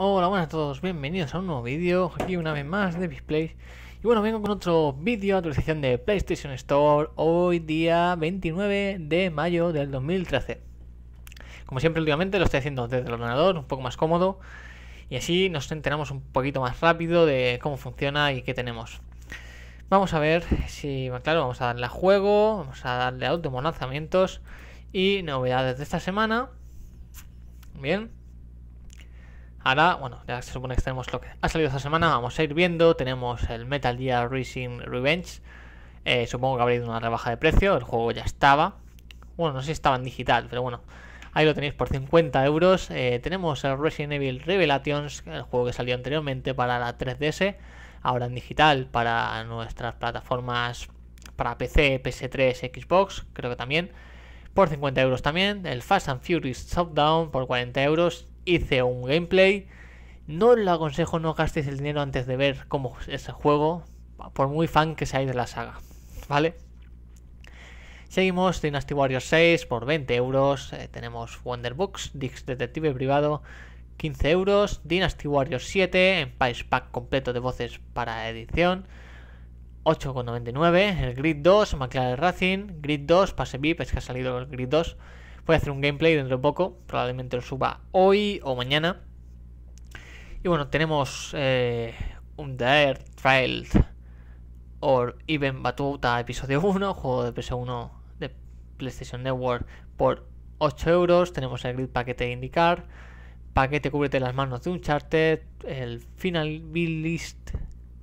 Hola, buenas a todos, bienvenidos a un nuevo vídeo, aquí una vez más de Bisplay Y bueno, vengo con otro vídeo, actualización de PlayStation Store, hoy día 29 de mayo del 2013 Como siempre últimamente lo estoy haciendo desde el ordenador, un poco más cómodo Y así nos enteramos un poquito más rápido de cómo funciona y qué tenemos Vamos a ver si, claro, vamos a darle a juego, vamos a darle a últimos lanzamientos y novedades de esta semana Bien Ahora, bueno, ya se supone que tenemos lo que ha salido esta semana, vamos a ir viendo. Tenemos el Metal Gear Rising Revenge. Eh, supongo que habrá ido una rebaja de precio, el juego ya estaba. Bueno, no sé si estaba en digital, pero bueno. Ahí lo tenéis por 50 euros. Eh, tenemos el Resident Evil Revelations, el juego que salió anteriormente para la 3DS. Ahora en digital para nuestras plataformas para PC, PS3, Xbox, creo que también. Por 50 euros también. El Fast and Furious Top por 40 euros hice un gameplay. No os lo aconsejo, no gastéis el dinero antes de ver cómo es el juego, por muy fan que seáis de la saga, ¿vale? Seguimos Dynasty Warriors 6 por 20 euros, eh, tenemos Wonder Books, Dix Detective Privado, 15 euros, Dynasty Warriors 7, Empire Pack completo de voces para edición, 8,99, el Grid 2, McLaren Racing, Grid 2, Pase VIP, es que ha salido el Grid 2, Voy a hacer un gameplay dentro de poco, probablemente lo suba hoy o mañana. Y bueno, tenemos eh, un The Air or Even Batuta Episodio 1, juego de PS1 de PlayStation Network por 8 euros. Tenemos el grid paquete indicar, paquete cúbrete las manos de un charter, el Final List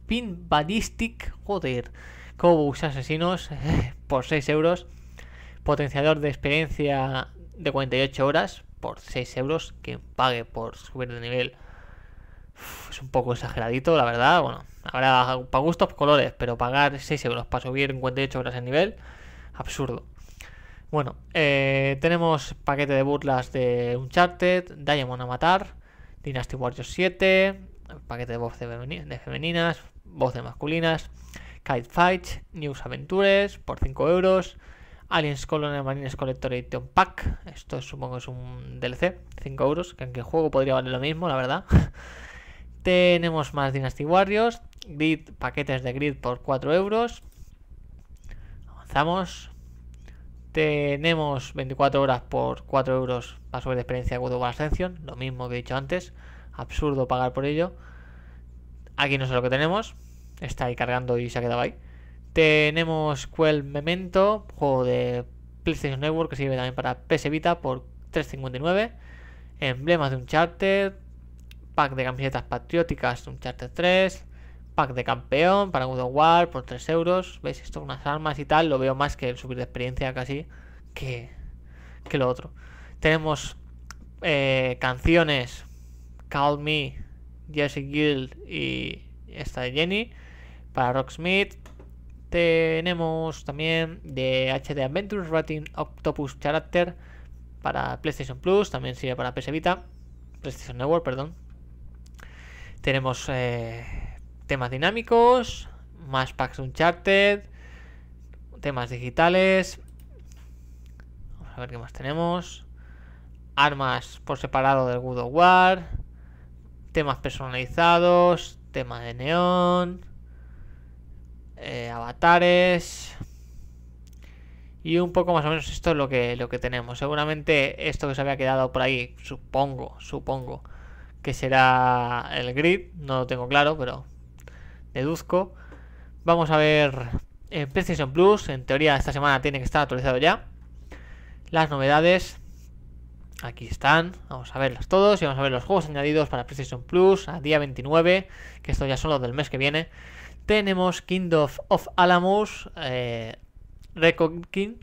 Pin Ballistic, joder, Cobus Asesinos por 6 euros, potenciador de experiencia de 48 horas por 6 euros. que pague por subir de nivel es un poco exageradito, la verdad. Bueno, habrá para gustos colores, pero pagar 6 euros para subir 48 horas de nivel, absurdo. Bueno, eh, tenemos paquete de burlas de Uncharted, Diamond a matar, Dynasty Warriors 7, paquete de voz de, femeninas, de femeninas voz de masculinas, Kite Fight, News Aventures por 5 euros. Aliens Colonel Marines Collector Edition Pack. Esto supongo es un DLC, 5 euros, que en el juego podría valer lo mismo, la verdad. Tenemos más Dynasty Warriors, grid, paquetes de grid por 4 euros. Avanzamos. Tenemos 24 horas por 4 euros para sobre de experiencia God of Ascension, lo mismo que he dicho antes. Absurdo pagar por ello. Aquí no sé lo que tenemos. Está ahí cargando y se ha quedado ahí. Tenemos Quel Memento, juego de PlayStation Network que sirve también para PS Vita por 3.59. Emblemas de un Uncharted, pack de camisetas patrióticas de Uncharted 3, pack de campeón para God of War por 3 euros. ¿Veis? Esto unas armas y tal, lo veo más que el subir de experiencia casi que, lo otro. Tenemos eh, canciones Call Me, Jesse Guild y esta de Jenny para Rocksmith tenemos también de HD Adventures Rating Octopus Character para PlayStation Plus, también sirve para PS Vita, PlayStation Network, perdón. Tenemos eh, temas dinámicos, más packs Uncharted, temas digitales. Vamos a ver qué más tenemos. Armas por separado del Good of War, temas personalizados, tema de neón eh, avatares y un poco más o menos esto es lo que, lo que tenemos. Seguramente esto que se había quedado por ahí, supongo, supongo que será el grid, no lo tengo claro, pero deduzco. Vamos a ver en eh, PlayStation Plus, en teoría esta semana tiene que estar actualizado ya. Las novedades, aquí están, vamos a verlas todos y vamos a ver los juegos añadidos para PlayStation Plus a día 29, que esto ya son los del mes que viene. Tenemos Kingdom of Alamo's eh, King.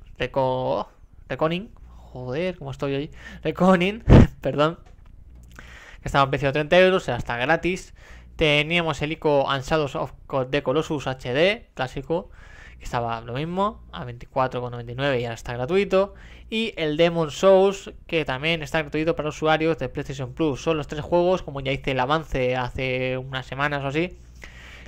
joder, cómo estoy hoy, Reconing, perdón, que estaba a precio de 30 euros, sea, hasta gratis. Teníamos el ICO Ansados of de Colossus HD, clásico, que estaba lo mismo, a 24,99 y ahora está gratuito. Y el Demon Souls, que también está gratuito para usuarios de PlayStation Plus. Son los tres juegos, como ya hice el avance hace unas semanas o así,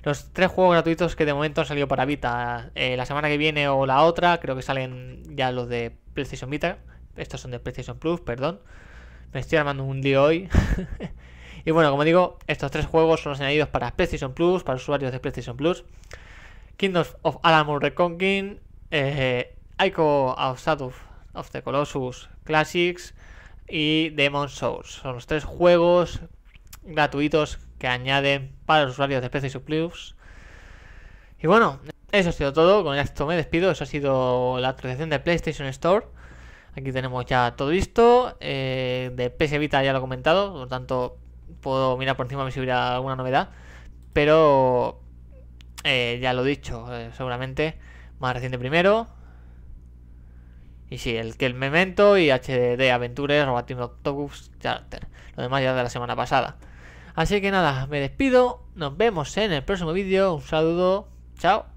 los tres juegos gratuitos que de momento han salido para Vita. Eh, la semana que viene o la otra, creo que salen ya los de PlayStation Vita. Estos son de PlayStation Plus, perdón. Me estoy armando un día hoy. y bueno, como digo, estos tres juegos son los añadidos para PlayStation Plus, para usuarios de PlayStation Plus. Kingdom of Alamo Reconquin, eh, Ico of Shadow of the Colossus Classics y Demon Souls. Son los tres juegos gratuitos que añaden para los usuarios de y Plus. Y bueno, eso ha sido todo. Con esto me despido. Eso ha sido la actualización de PlayStation Store. Aquí tenemos ya todo listo. Eh, de PS Vita ya lo he comentado. Por lo tanto, puedo mirar por encima a ver si hubiera alguna novedad. Pero eh, ya lo he dicho, eh, seguramente. Más reciente primero. Y sí, el que el Memento y HD Aventures, Robot Octopus Charter. Lo demás ya de la semana pasada. Así que nada, me despido. Nos vemos en el próximo vídeo. Un saludo. Chao.